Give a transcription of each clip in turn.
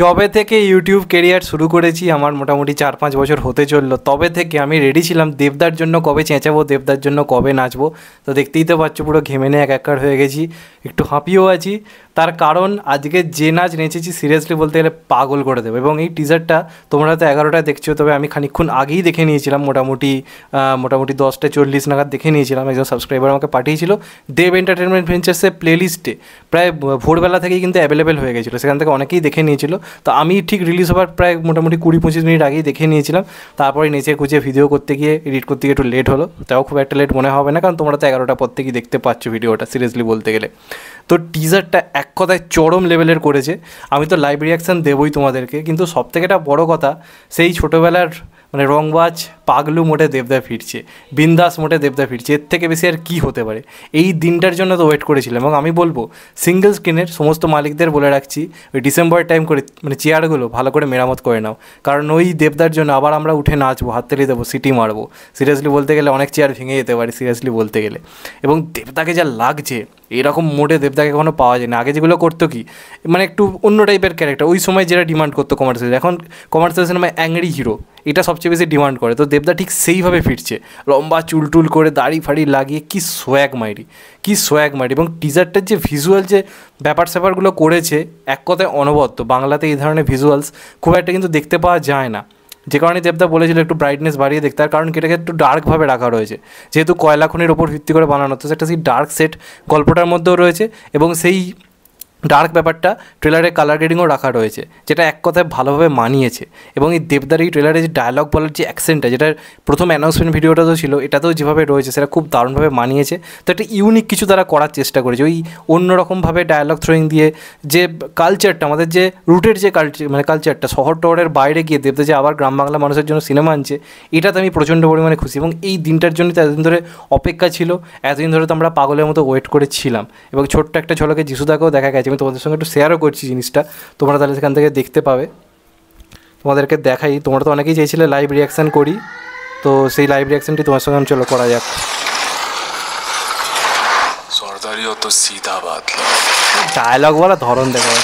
জবে থেকে YouTube career শুরু করেছি আমার মোটামুটি চার পাঁচ বছর হতে চলল তবে থেকে আমি রেডি ছিলাম দেবদার জন্য কবে চেঁচাবো দেবদার জন্য কবে নাচবো তো দেখতেই তো পাচ্ছ পুরো ঘেমে নিয়ে এক একার হয়ে গেছি একটু হাঁপিয়েও আছি তার কারণ আজকে যে নাচ নেচেছি সিরিয়াসলি বলতে গেলে পাগল করে দেবো এবং এই টিজারটা তোমরা তো এগারোটায় দেখছো তবে আমি খানিক্ষণ আগেই দেখে নিয়েছিলাম মোটামুটি মোটামুটি দশটা চল্লিশ নাগাদ দেখে নিয়েছিলাম একজন সাবস্ক্রাইবার আমাকে পাঠিয়েছিল দেব এন্টারটেনমেন্ট ভেঞ্চার্সের প্লেলিস্টে প্রায় ভোরবেলা থেকেই কিন্তু অ্যাভেলেবেল হয়ে গেছিলো সেখান থেকে অনেকেই দেখে নিয়েছিল তো আমি ঠিক রিলিজ হবার প্রায় মোটামুটি কুড়ি পঁচিশ মিনিট আগেই দেখে নিয়েছিলাম তারপরে নিচে খুঁজে ভিডিও করতে গিয়ে এডিট করতে গিয়ে একটু লেট হলো তাও খুব একটা লেট মনে হবে না কারণ তোমরা তো এগারোটা পর থেকেই দেখতে পাচ্ছ ভিডিওটা সিরিয়াসলি বলতে গেলে তো টিজারটা এক কথায় চরম লেভেলের করেছে আমি তো লাইভ রিয়াকশান দেবই তোমাদেরকে কিন্তু সব থেকে একটা বড়ো কথা সেই ছোটোবেলার মানে রংবাজ পাগলু মোটে দেবদা ফিরছে বিন্দাস মোটে দেবদা ফিরছে এর থেকে বেশি আর কী হতে পারে এই দিনটার জন্য তো ওয়েট করেছিলাম এবং আমি বলবো সিঙ্গেল স্ক্রিনের সমস্ত মালিকদের বলে রাখছি ওই ডিসেম্বর টাইম করে মানে চেয়ারগুলো ভালো করে মেরামত করে নাও কারণ ওই দেবদার জন্য আবার আমরা উঠে নাচবো হাততালি দেবো সিটি মারবো সিরিয়াসলি বলতে গেলে অনেক চেয়ার ভেঙে যেতে পারে সিরিয়াসলি বলতে গেলে এবং দেবদাকে যা লাগছে এরকম মোটে দেব তাকে কখনো পাওয়া যায় না আগে যেগুলো করতো কি মানে একটু অন্য টাইপের ক্যারেক্টার ওই সময় যেটা ডিমান্ড করতো কমার্শিয়াল এখন কমার্শিয়াল সিনেমায় অ্যাংরি হিরো এটা সবচেয়ে বেশি ডিমান্ড করে তো দেবদা ঠিক সেইভাবে ফিরছে লম্বা চুলটুল করে দাড়ি ফাড়ি লাগিয়ে কি সোয়াগ মাইরি কি সোয়াগ মাইরি এবং টিজারটার যে ভিজুয়াল যে ব্যাপার স্যাপারগুলো করেছে এক কথায় অনবদ্য বাংলাতে এই ধরনের ভিজুয়ালস খুব একটা কিন্তু দেখতে পাওয়া যায় না যে কারণে দেবদা বলেছিল একটু ব্রাইটনেস বাড়িয়ে দেখতে আর কারণ এটাকে একটু ডার্কভাবে রাখা রয়েছে যেহেতু কয়লা খনির ওপর ভিত্তি করে বানানো তো সেটা সেই ডার্ক সেট গল্পটার মধ্যেও রয়েছে এবং সেই ডার্ক ব্যাপারটা ট্রেলারে কালার গ্রেডিংও রাখা রয়েছে যেটা এক কথায় ভালোভাবে মানিয়েছে এবং এই দেবদার এই ট্রেলারে যে ডায়লগ বলার যে অ্যাকসেন্টটা যেটা প্রথম অ্যানাউন্সমেন্ট ভিডিওটা তো ছিল এটাতেও যেভাবে রয়েছে সেটা খুব দারুণভাবে মানিয়েছে তো একটা ইউনিক কিছু তারা করার চেষ্টা করেছে ওই অন্যরকমভাবে ডায়লগ থ্রোয়িং দিয়ে যে কালচারটা আমাদের যে রুটের যে কালচার মানে কালচারটা শহর টহরের বাইরে গিয়ে দেবদা যে আবার গ্রাম বাংলা মানুষের জন্য সিনেমা আনছে এটাতে আমি প্রচণ্ড পরিমাণে খুশি এবং এই দিনটার জন্য তো এতদিন ধরে অপেক্ষা ছিল এতদিন ধরে তো আমরা পাগলের মতো ওয়েট করেছিলাম এবং ছোট্ট একটা ছলকে যিশুদাকেও দেখা গেছে আমি তোমাদের সঙ্গে একটু শেয়ারও করছি জিনিসটা তোমরা তাহলে সেখান থেকে দেখতে পাবে তোমাদেরকে দেখাই তোমরা তো অনেকেই চেয়েছিলে লাইভ রিয়াকশান করি তো সেই লাইভ রিয়াকশানটি তোমার সঙ্গে আমি চলো করা যাক ডায়লগ বলা ধরন দেখা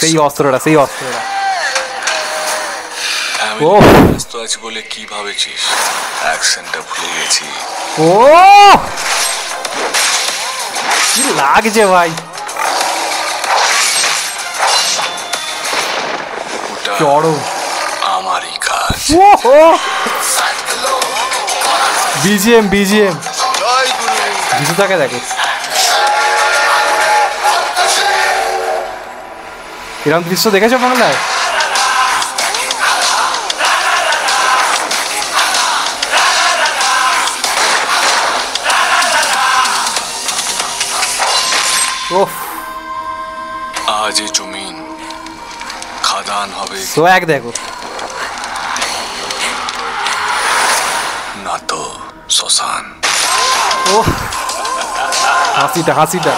সেই অস্ত্রটা সেই অস্ত্রটা ও বলে কি ভাবেছিস অ্যাকশনটা ভুলে গেছি ও কি লাগছে ভাই চড়ো আমারই কাজ বিজিএম বিজিএম ভিজু তাকে দেখে এরকম দৃশ্য দেখেছো বাংলায় আজি জমিন খাদান হবে এক দেখো না তো শ্মশান ও হাসিটা হাসিটা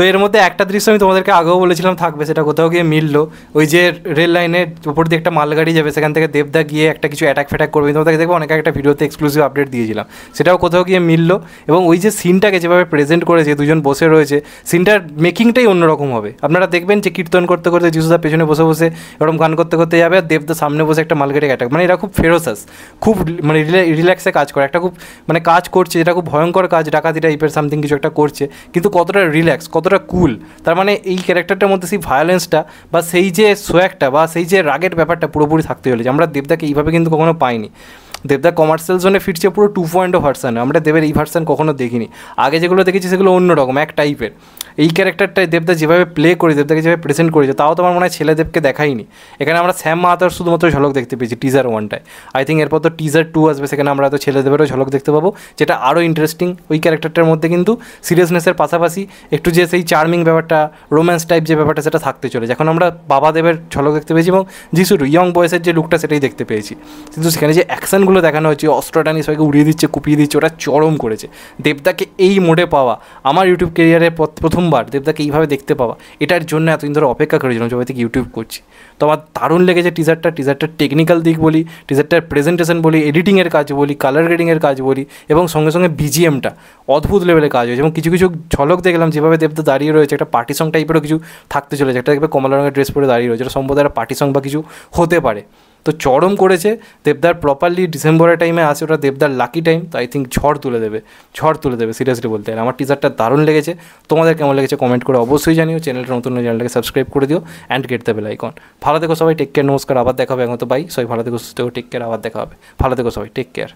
তো এর মধ্যে একটা দৃশ্য আমি তোমাদেরকে আগেও বলেছিলাম থাকবে সেটা কোথাও গিয়ে মিললো ওই যে রেল লাইনের উপর দিয়ে একটা মালগাড়ি যাবে সেখান থেকে দেবদা গিয়ে একটা কিছু অ্যাটাক ফ্যাটাক করবে তোমাদেরকে দেখবো অনেক একটা ভিডিওতে এক্সক্লুসিভ আপডেট দিয়েছিলাম সেটাও কোথাও গিয়ে মিলল এবং ওই যে সিনটাকে যেভাবে প্রেজেন্ট করেছে দুজন বসে রয়েছে সিনটার মেকিংটাই অন্যরকম হবে আপনারা দেখবেন যে কীর্তন করতে করতে যিশুদা পেছনে বসে বসে এরকম গান করতে করতে যাবে আর দেবদা সামনে বসে একটা মালগাড়ি অ্যাটাক মানে এরা খুব ফেরোসাস খুব মানে রিল্যাক্সে কাজ করে একটা খুব মানে কাজ করছে যেটা খুব ভয়ঙ্কর কাজ ডাকাতি টাইপের সামথিং কিছু একটা করছে কিন্তু কতটা রিল্যাক্স কত কতটা কুল তার মানে এই ক্যারেক্টারটার মধ্যে সেই ভায়োলেন্সটা বা সেই যে সোয়াকটা বা সেই যে রাগের ব্যাপারটা পুরোপুরি থাকতে হলে যে আমরা দেবদাকে এইভাবে কিন্তু কখনো পাইনি দেবদা কমার্শিয়াল জোনে ফিরছে পুরো টু পয়েন্ট ও ভার্সান আমরা দেবের এই ভার্সান কখনো দেখিনি আগে যেগুলো দেখেছি সেগুলো অন্যরকম এক টাইপের এই ক্যারেক্টারটাই দেবদা যেভাবে প্লে করে দেবদাকে যেভাবে প্রেজেন্ট করেছে তাও তো আমার মনে হয় ছেলেদেবকে দেখাইনি এখানে আমরা শ্যাম মাহাতার শুধুমাত্র ঝলক দেখতে পেয়েছি টিজার ওয়ানটায় আই থিঙ্ক এরপর তো টিজার টু আসবে সেখানে আমরা হয়তো ছেলেদেবেরও ঝলক দেখতে পাবো যেটা আরও ইন্টারেস্টিং ওই ক্যারেক্টারটার মধ্যে কিন্তু সিরিয়াসনেসের পাশাপাশি একটু যে সেই চার্মিং ব্যাপারটা রোম্যান্স টাইপ যে ব্যাপারটা সেটা থাকতে চলে যখন আমরা বাবা দেবের ঝলক দেখতে পেয়েছি এবং যিশুর ইয়ং বয়সের যে লুকটা সেটাই দেখতে পেয়েছি কিন্তু সেখানে যে অ্যাকশন সিনগুলো দেখানো হয়েছে অস্ত্রটা নিয়ে সবাইকে উড়িয়ে দিচ্ছে কুপিয়ে দিচ্ছে ওটা চরম করেছে দেবদাকে এই মোডে পাওয়া আমার ইউটিউব কেরিয়ারে প্রথমবার দেবদাকে এইভাবে দেখতে পাওয়া এটার জন্য এতদিন ধরে অপেক্ষা করেছিলাম সবাই থেকে ইউটিউব করছি তো আমার দারুণ লেগেছে টিজারটা টিজারটার টেকনিক্যাল দিক বলি টিজারটার প্রেজেন্টেশন বলি এডিটিংয়ের কাজ বলি কালার গ্রেডিংয়ের কাজ বলি এবং সঙ্গে সঙ্গে বিজিএমটা অদ্ভুত লেভেলে কাজ হয়েছে এবং কিছু কিছু ঝলক দেখলাম যেভাবে দেবদা দাঁড়িয়ে রয়েছে একটা পার্টি সং টাইপেরও কিছু থাকতে চলেছে একটা দেখবে কমলা রঙের ড্রেস পরে দাঁড়িয়ে রয়েছে এটা সম্ভবত একটা পার্টি সং বা কিছু হতে পারে তো চরম করেছে দেবদার প্রপারলি ডিসেম্বরের টাইমে আসে ওটা দেবদার লাকি টাইম তো আই থিঙ্ক ঝড় তুলে দেবে ঝড় তুলে দেবে সিরিয়াসলি বলতে আমার টিজারটা দারুণ লেগেছে তোমাদের কেমন লেগেছে কমেন্ট করে অবশ্যই জানিও চ্যানেলটা নতুন চ্যানেলটাকে সাবস্ক্রাইব করে দিও অ্যান্ড গেট দেবে বেল আইকন ভালো দেখো সবাই টেক কেয়ার নমস্কার আবার দেখা হবে এখন তো বাই সবাই ভালো দেখো সুস্থ টেক কেয়ার আবার দেখা হবে ভালো দেখো সবাই টেক কেয়ার